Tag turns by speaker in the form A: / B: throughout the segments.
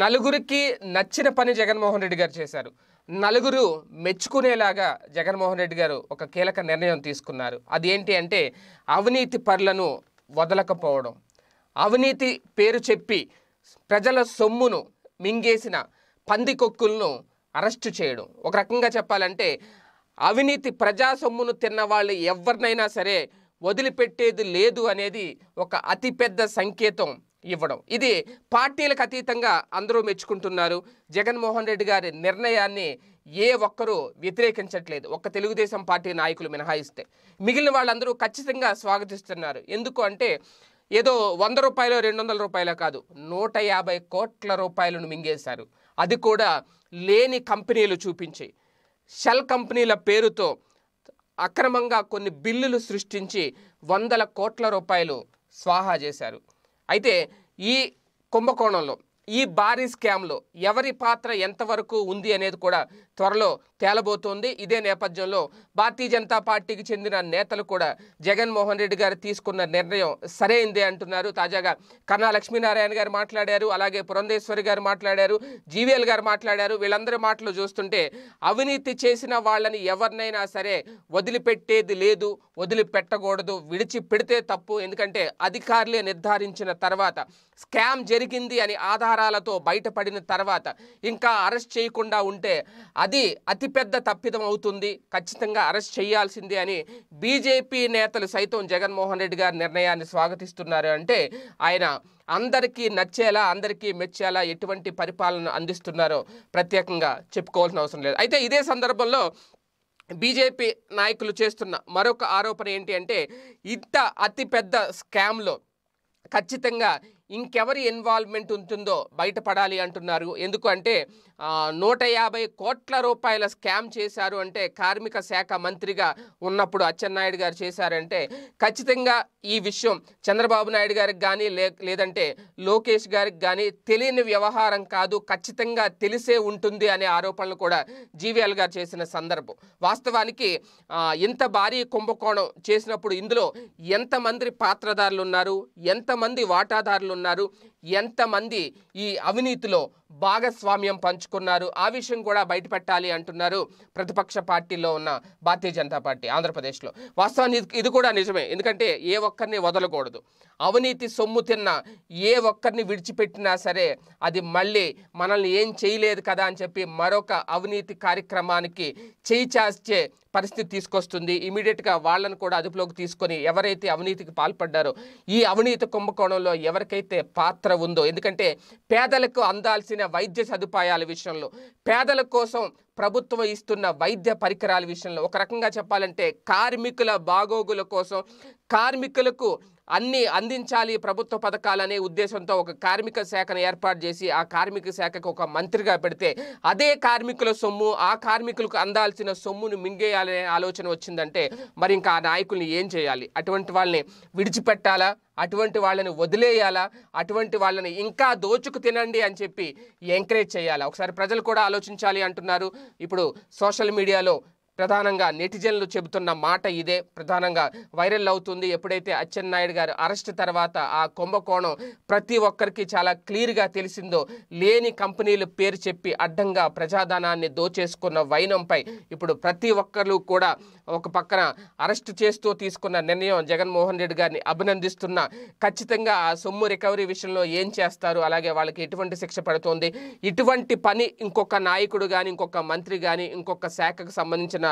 A: నలుగురికి నచ్చిన పని జగన్మోహన్ రెడ్డి గారు చేశారు నలుగురు మెచ్చుకునేలాగా జగన్మోహన్ రెడ్డి గారు ఒక కీలక నిర్ణయం తీసుకున్నారు అదేంటి అంటే అవినీతి పరులను వదలకపోవడం అవినీతి పేరు చెప్పి ప్రజల సొమ్మును మింగేసిన పందికొక్కులను అరెస్టు చేయడం ఒక రకంగా చెప్పాలంటే అవినీతి ప్రజా సొమ్మును తిన్న వాళ్ళు ఎవరినైనా సరే వదిలిపెట్టేది లేదు అనేది ఒక అతిపెద్ద సంకేతం ఇవ్వడం ఇది పార్టీలకు అతీతంగా అందరూ మెచ్చుకుంటున్నారు జగన్మోహన్ రెడ్డి గారి నిర్ణయాన్ని ఏ ఒక్కరూ వ్యతిరేకించట్లేదు ఒక్క తెలుగుదేశం పార్టీ నాయకులు మినహాయిస్తే మిగిలిన వాళ్ళందరూ ఖచ్చితంగా స్వాగతిస్తున్నారు ఎందుకు అంటే ఏదో వంద రూపాయలు రెండు వందల రూపాయలు కాదు నూట యాభై కోట్ల రూపాయలను మింగేశారు అది కూడా లేని కంపెనీలు చూపించి షెల్ కంపెనీల పేరుతో అక్రమంగా కొన్ని బిల్లులు సృష్టించి వందల కోట్ల రూపాయలు స్వాహా చేశారు అయితే ఈ కుంభకోణంలో ఈ భారీ స్కామ్లో ఎవరి పాత్ర ఎంతవరకు ఉంది అనేది కూడా త్వరలో తేలబోతోంది ఇదే నేపథ్యంలో భారతీయ జనతా పార్టీకి చెందిన నేతలు కూడా జగన్మోహన్ రెడ్డి గారు తీసుకున్న నిర్ణయం సరైందే అంటున్నారు తాజాగా కన్నా లక్ష్మీనారాయణ గారు మాట్లాడారు అలాగే పురంధేశ్వరి గారు మాట్లాడారు జీవీఎల్ గారు మాట్లాడారు వీళ్ళందరి మాటలు చూస్తుంటే అవినీతి చేసిన వాళ్ళని ఎవరినైనా సరే వదిలిపెట్టేది లేదు వదిలిపెట్టకూడదు విడిచి పెడితే తప్పు ఎందుకంటే అధికారులే నిర్ధారించిన తర్వాత స్కామ్ జరిగింది అని ఆధార ఆధారాలతో బయటపడిన తర్వాత ఇంకా అరెస్ట్ చేయకుండా ఉంటే అది అతిపెద్ద తప్పిదం అవుతుంది ఖచ్చితంగా అరెస్ట్ చేయాల్సిందే అని బీజేపీ నేతలు సైతం జగన్మోహన్ రెడ్డి గారి నిర్ణయాన్ని స్వాగతిస్తున్నారు అంటే ఆయన అందరికీ నచ్చేలా అందరికీ మెచ్చేలా ఎటువంటి పరిపాలన అందిస్తున్నారో ప్రత్యేకంగా చెప్పుకోవాల్సిన అవసరం లేదు అయితే ఇదే సందర్భంలో బీజేపీ నాయకులు చేస్తున్న మరొక ఆరోపణ ఏంటి అంటే ఇంత అతిపెద్ద స్కామ్లో ఖచ్చితంగా ఇంకెవరి ఇన్వాల్వ్మెంట్ ఉంటుందో బయటపడాలి అంటున్నారు ఎందుకంటే నూట యాభై కోట్ల రూపాయల స్కామ్ చేశారు అంటే కార్మిక శాఖ మంత్రిగా ఉన్నప్పుడు అచ్చెన్నాయుడు గారు చేశారంటే ఖచ్చితంగా ఈ విషయం చంద్రబాబు నాయుడు గారికి కానీ లేదంటే లోకేష్ గారికి కానీ తెలియని వ్యవహారం కాదు ఖచ్చితంగా తెలిసే ఉంటుంది అనే ఆరోపణలు కూడా జీవీఎల్ గారు చేసిన సందర్భం వాస్తవానికి ఇంత భారీ కుంభకోణం చేసినప్పుడు ఇందులో ఎంతమంది పాత్రదారులు ఉన్నారు ఎంతమంది వాటాదారులు ఉన్నారు ఎంతమంది ఈ అవినీతిలో భాగస్వామ్యం పంచుకున్నారు ఆ విషయం కూడా బయటపెట్టాలి అంటున్నారు ప్రతిపక్ష పార్టీలో ఉన్న భారతీయ జనతా పార్టీ ఆంధ్రప్రదేశ్లో వాస్తవానికి ఇది కూడా నిజమే ఎందుకంటే ఏ ఒక్కరిని వదలకూడదు అవినీతి సొమ్ము తిన్న ఏ ఒక్కరిని విడిచిపెట్టినా సరే అది మళ్ళీ మనల్ని ఏం చేయలేదు కదా అని చెప్పి మరొక అవినీతి కార్యక్రమానికి చేయి చాచే పరిస్థితి తీసుకొస్తుంది ఇమీడియట్గా వాళ్ళను కూడా అదుపులోకి తీసుకొని ఎవరైతే అవినీతికి పాల్పడ్డారో ఈ అవినీతి కుంభకోణంలో ఎవరికైతే పాత్ర కూడా ఉందో ఎందుకంటే పేదలకు అందాల్సిన వైద్య సదుపాయాల విషయంలో పేదల కోసం ప్రభుత్వం ఇస్తున్న వైద్య పరికరాల విషయంలో ఒక రకంగా చెప్పాలంటే కార్మికుల బాగోగుల కోసం కార్మికులకు అన్ని అందించాలి ప్రభుత్వ పథకాలనే ఉద్దేశంతో ఒక కార్మిక శాఖను ఏర్పాటు చేసి ఆ కార్మిక శాఖకు ఒక మంత్రిగా పెడితే అదే కార్మికుల సొమ్ము ఆ కార్మికులకు అందాల్సిన సొమ్మును మింగేయాలనే ఆలోచన వచ్చిందంటే మరి ఇంకా ఆ నాయకుల్ని ఏం చేయాలి అటువంటి వాళ్ళని విడిచిపెట్టాలా అటువంటి వాళ్ళని వదిలేయాలా అటువంటి వాళ్ళని ఇంకా దోచుకు తినండి అని చెప్పి ఎంకరేజ్ చేయాలా ఒకసారి ప్రజలు కూడా ఆలోచించాలి అంటున్నారు ఇప్పుడు సోషల్ మీడియాలో ప్రధానంగా నెటిజన్లు చెబుతున్న మాట ఇదే ప్రధానంగా వైరల్ అవుతుంది ఎప్పుడైతే అచ్చెన్నాయుడు గారు అరెస్ట్ తర్వాత ఆ కుంభకోణం ప్రతి ఒక్కరికి చాలా క్లియర్గా తెలిసిందో లేని కంపెనీలు పేరు చెప్పి అడ్డంగా ప్రజాధనాన్ని దోచేసుకున్న వైనంపై ఇప్పుడు ప్రతి ఒక్కరు కూడా ఒక పక్కన అరెస్ట్ చేస్తూ తీసుకున్న నిర్ణయం జగన్మోహన్ రెడ్డి గారిని అభినందిస్తున్నా ఖచ్చితంగా ఆ సొమ్ము రికవరీ విషయంలో ఏం చేస్తారు అలాగే వాళ్ళకి ఎటువంటి శిక్ష పడుతోంది ఇటువంటి పని ఇంకొక నాయకుడు కానీ ఇంకొక మంత్రి కానీ ఇంకొక శాఖకు సంబంధించిన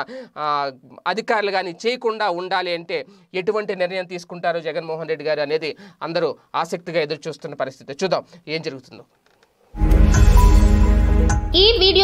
A: అధికారులు కానీ చేయకుండా ఉండాలి అంటే ఎటువంటి నిర్ణయం తీసుకుంటారు జగన్మోహన్ రెడ్డి గారు అనేది అందరూ ఆసక్తిగా ఎదురు చూస్తున్న పరిస్థితి చూద్దాం ఏం జరుగుతుందో